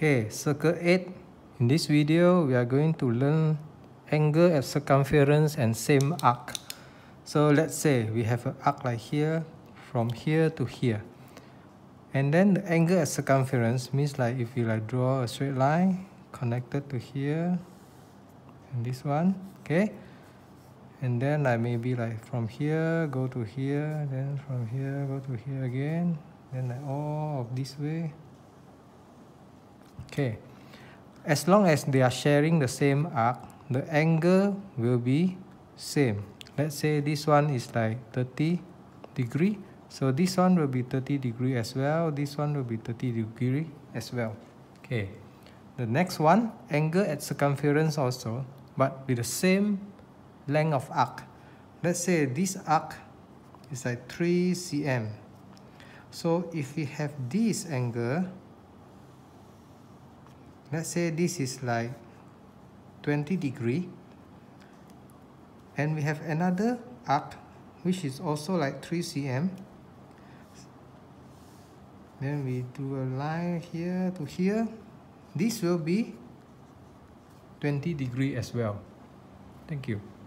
Okay, circle 8. In this video, we are going to learn angle at circumference and same arc. So let's say we have an arc like here, from here to here. And then the angle at circumference means like if you like draw a straight line connected to here and this one, okay? And then like maybe like from here go to here, then from here go to here again, then like all of this way. Okay. As long as they are sharing the same arc, the angle will be same. Let's say this one is like 30 degree. So this one will be 30 degree as well. This one will be 30 degree as well. Okay. The next one, angle at circumference also, but with the same length of arc. Let's say this arc is like 3 cm. So if we have this angle, let's say this is like 20 degree and we have another arc which is also like 3 cm then we do a line here to here this will be 20 degree as well thank you